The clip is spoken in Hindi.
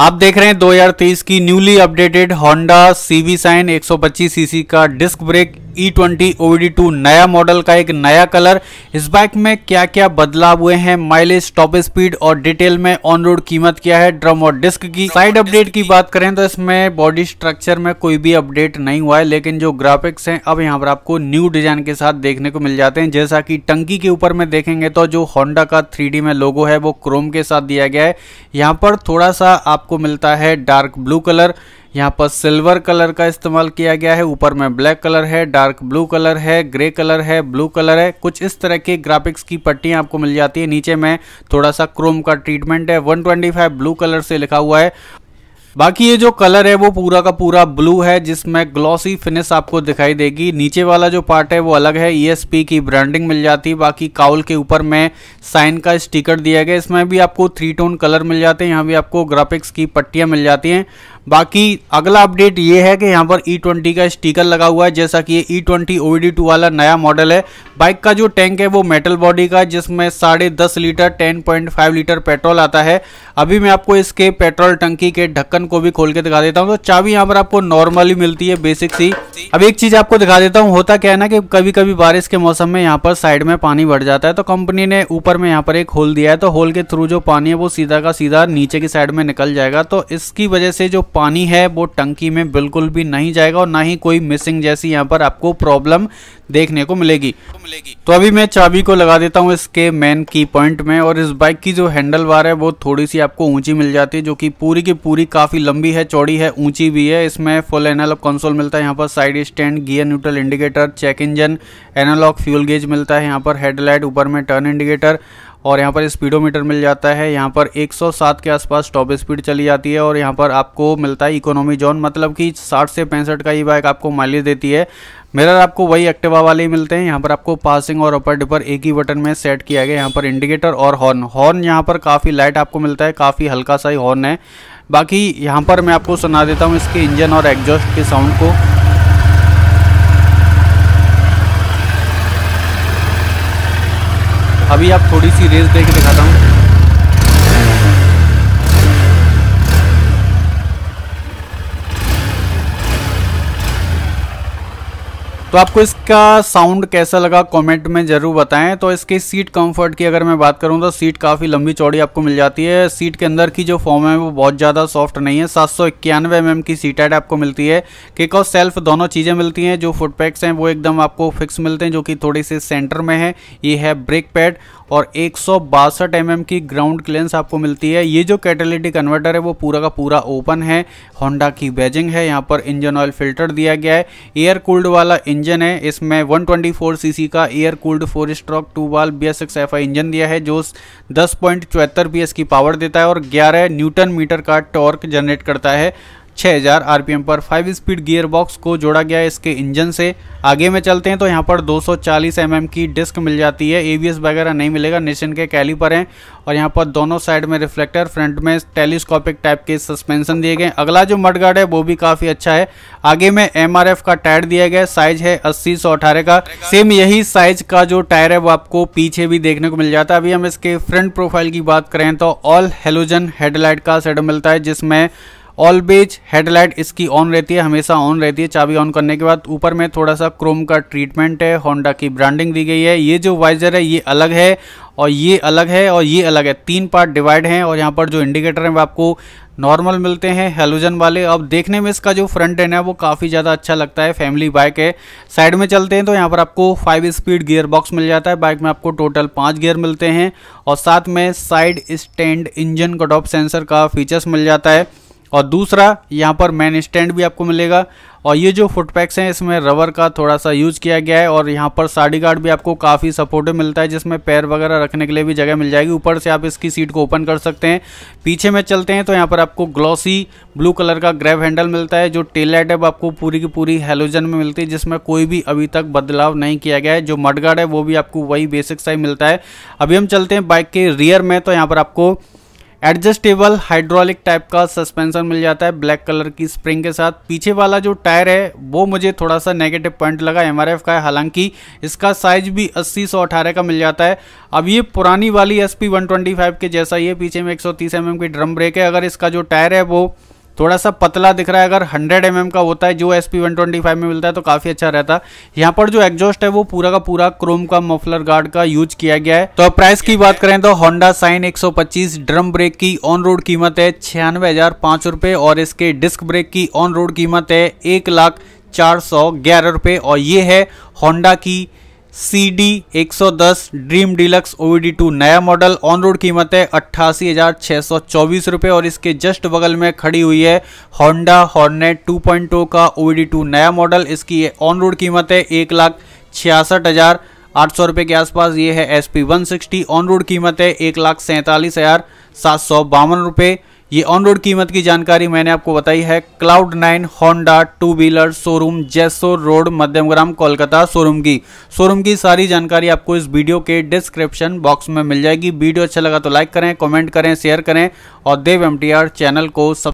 आप देख रहे हैं 2030 की newly updated Honda C B Shine 125 CC का disc brake E twenty OBD two नया मॉडल का एक नया कलर इस बाइक में क्या क्या बदलाव हुए हैं माइलेज टॉप स्पीड और डिटेल में ऑन रोड कीमत क्या है ड्रम और डिस्क की साइड अपडेट की बात करें तो इसमें बॉडी स्ट्रक्चर में कोई भी अपडेट नहीं हुआ है लेकिन जो ग्राफिक्स हैं अब यहाँ पर आपको न्यू डिजाइन के साथ देखने को मिल जाते हैं जैसा कि टंकी के ऊपर में देखेंगे तो जो होंडा का थ्री में लोगो है वो क्रोम के साथ दिया गया है यहाँ पर थोड़ा सा आपको मिलता है डार्क ब्लू कलर यहाँ पर सिल्वर कलर का इस्तेमाल किया गया है ऊपर में ब्लैक कलर है डार्क ब्लू कलर है ग्रे कलर है ब्लू कलर है कुछ इस तरह के ग्राफिक्स की पट्टियाँ आपको मिल जाती है नीचे में थोड़ा सा क्रोम का ट्रीटमेंट है वन ब्लू कलर से लिखा हुआ है बाकी ये जो कलर है वो पूरा का पूरा ब्लू है जिसमें ग्लॉसी फिनिश आपको दिखाई देगी नीचे वाला जो पार्ट है वो अलग है ई e की ब्रांडिंग मिल जाती है बाकी काउल के ऊपर में साइन का स्टिकर दिया गया इसमें भी आपको थ्री टोन कलर मिल जाते हैं यहाँ भी आपको ग्राफिक्स की पट्टियाँ मिल जाती हैं बाकी अगला अपडेट ये है कि यहाँ पर ई e ट्वेंटी का स्टिकर लगा हुआ है जैसा कि ये E twenty O D two वाला नया मॉडल है बाइक का जो टैंक है वो मेटल बॉडी का जिसमें साढ़े दस litre ten point five litre petrol आता है अभी मैं आपको इसके पेट्रोल टंकी के ढक्कन को भी खोल के दिखा देता हूँ तो चाबी यहाँ पर आपको नॉर्मली मिलती है बेसिक सी अब एक चीज़ आपको दिखा देता हूँ होता क्या है ना कि कभी कभी बारिश के मौसम में यहाँ पर साइड में पानी बढ़ जाता है तो कंपनी ने ऊपर में यहाँ पर एक होल दिया है तो होल के थ्रू जो पानी है वो सीधा का सीधा नीचे की साइड में निकल जाएगा तो इसकी वजह से जो पानी है वो टंकी में बिल्कुल भी नहीं जाएगा और ना ही कोई मिसिंग जैसी यहाँ पर आपको प्रॉब्लम देखने को मिलेगी तो अभी मैं चाबी को लगा देता हूँ इसके मेन की पॉइंट में और इस बाइक की जो हैंडल बार है वो थोड़ी सी आपको ऊंची मिल जाती है जो कि पूरी की पूरी काफ़ी लंबी है चौड़ी है ऊंची भी है इसमें फुल एनालॉग कंसोल मिलता है यहाँ पर side stand gear neutral indicator check engine analogue fuel gauge मिलता है यहाँ पर हेडलाइट ऊपर में टर्न इंडिकेटर और यहाँ पर स्पीडोमीटर मिल जाता है यहाँ पर 107 के आसपास टॉप स्पीड चली जाती है और यहाँ पर आपको मिलता है इकोनॉमी जोन मतलब कि 60 से पैंसठ का ये बाइक आपको माइलेज देती है मिरर आपको वही एक्टिवा वाले ही मिलते हैं यहाँ पर आपको पासिंग और अपर डिपर एक ही बटन में सेट किया गया यहाँ पर इंडिकेटर और हॉर्न हॉर्न यहाँ पर काफ़ी लाइट आपको मिलता है काफ़ी हल्का सा ही हॉर्न है बाकी यहाँ पर मैं आपको सुना देता हूँ इसके इंजन और एग्जॉस्ट के साउंड को अभी आप थोड़ी सी रेस देख दिखाता हूँ तो आपको इसका साउंड कैसा लगा कमेंट में ज़रूर बताएं तो इसकी सीट कंफर्ट की अगर मैं बात करूं तो सीट काफ़ी लंबी चौड़ी आपको मिल जाती है सीट के अंदर की जो फॉर्म है वो बहुत ज़्यादा सॉफ्ट नहीं है सात सौ इक्यानवे एम mm की सीट एड आपको मिलती है किक और सेल्फ दोनों चीज़ें मिलती हैं जो फुट पैक्स हैं वो एकदम आपको फिक्स मिलते हैं जो कि थोड़ी सी सेंटर में है ये है ब्रेक पैड और एक सौ एम mm की ग्राउंड क्लियरेंस आपको मिलती है ये जो कैटेलिटी कन्वर्टर है वो पूरा का पूरा ओपन है होंडा की बैजिंग है यहाँ पर इंजन ऑयल फिल्टर दिया गया है एयर कूल्ड वाला इंजन इंजन है इसमें 124 सीसी का air cooled four stroke two valve B S X F I engine दिया है जो दस पॉइंट चौहत्तर बी एस की पावर देता है और ग्यारह न्यूटन मीटर का टॉर्क जनरेट करता है 6000 आरपीएम पर फाइव स्पीड गियर बॉक्स को जोड़ा गया है इसके इंजन से आगे में चलते हैं तो यहाँ पर 240 mm की डिस्क मिल जाती है एबीएस वगैरह नहीं मिलेगा निशन के कैली पर हैं और यहाँ पर दोनों साइड में रिफ्लेक्टर फ्रंट में टेलीस्कोपिक टाइप के सस्पेंशन दिए गए अगला जो मडगार्ड है वो भी काफ़ी अच्छा है आगे में एम का टायर दिया गया साइज है अस्सी सौ का सेम यही साइज का जो टायर है वो आपको पीछे भी देखने को मिल जाता है अभी हम इसके फ्रंट प्रोफाइल की बात करें तो ऑल हेलोजन हेडलाइट का सेट मिलता है जिसमें ऑलवेज हेडलाइट इसकी ऑन रहती है हमेशा ऑन रहती है चाबी ऑन करने के बाद ऊपर में थोड़ा सा क्रोम का ट्रीटमेंट है होंडा की ब्रांडिंग दी गई है ये जो वाइजर है ये अलग है और ये अलग है और ये अलग है तीन पार्ट डिवाइड हैं और यहाँ पर जो इंडिकेटर हैं वो आपको नॉर्मल मिलते हैं हेलोजन वाले अब देखने में इसका जो फ्रंट एंड है वो काफ़ी ज़्यादा अच्छा लगता है फैमिली बाइक है साइड में चलते हैं तो यहाँ पर आपको फाइव स्पीड गियर बॉक्स मिल जाता है बाइक में आपको टोटल पाँच गियर मिलते हैं और साथ में side stand engine cut off sensor का फीचर्स मिल जाता है और दूसरा यहाँ पर मैन स्टैंड भी आपको मिलेगा और ये जो फुटपैक्स हैं इसमें रबर का थोड़ा सा यूज किया गया है और यहाँ पर साड़ी गार्ड भी आपको काफ़ी सपोर्टिव मिलता है जिसमें पैर वगैरह रखने के लिए भी जगह मिल जाएगी ऊपर से आप इसकी सीट को ओपन कर सकते हैं पीछे में चलते हैं तो यहाँ पर आपको ग्लॉसी ब्लू कलर का ग्रैब हैंडल मिलता है जो टेल लाइट है आपको पूरी की पूरी हेलोजन में मिलती है जिसमें कोई भी अभी तक बदलाव नहीं किया गया है जो गार्ड है वो भी आपको वही बेसिक साइज मिलता है अभी हम चलते हैं बाइक के रियर में तो यहाँ पर आपको एडजस्टेबल हाइड्रोलिक टाइप का सस्पेंशन मिल जाता है ब्लैक कलर की स्प्रिंग के साथ पीछे वाला जो टायर है वो मुझे थोड़ा सा नेगेटिव पॉइंट लगा एम का है हालांकि इसका साइज भी अस्सी सौ अठारह का मिल जाता है अब ये पुरानी वाली एस पी के जैसा ही है पीछे में एक सौ mm की ड्रम ब्रेक है अगर इसका जो टायर है वो थोड़ा सा पतला दिख रहा है अगर 100 एम mm का होता है जो एस पी में मिलता है तो काफ़ी अच्छा रहता है यहाँ पर जो एग्जॉस्ट है वो पूरा का पूरा क्रोम का मफलर गार्ड का यूज किया गया है तो प्राइस की बात करें तो होंडा साइन 125 ड्रम ब्रेक की ऑन रोड कीमत है छियानवे रुपए और इसके डिस्क ब्रेक की ऑन रोड कीमत है एक लाख चार सौ ग्यारह रुपये और ये है होंडा की सी डी एक dream deluxe O D two नया मॉडल ऑन रोड कीमत है अट्ठासी हज़ार छः सौ चौबीस रुपये और इसके जस्ट बगल में खड़ी हुई है होंडा हॉर्नेट 2.0 का ओ डी टू नया मॉडल इसकी ऑन रोड कीमत है एक लाख छियासठ हज़ार आठ सौ रुपये के आसपास ये है S P one sixty on road कीमत है एक लाख सैंतालीस हज़ार सात सौ बावन रुपये ये ऑन रोड कीमत की जानकारी मैंने आपको बताई है cloud nine Honda two wheeler showroom Jessore road Madhyamgram Kolkata showroom की शोरूम की सारी जानकारी आपको इस वीडियो के डिस्क्रिप्शन बॉक्स में मिल जाएगी वीडियो अच्छा लगा तो लाइक करें कमेंट करें शेयर करें और देव एम चैनल को सब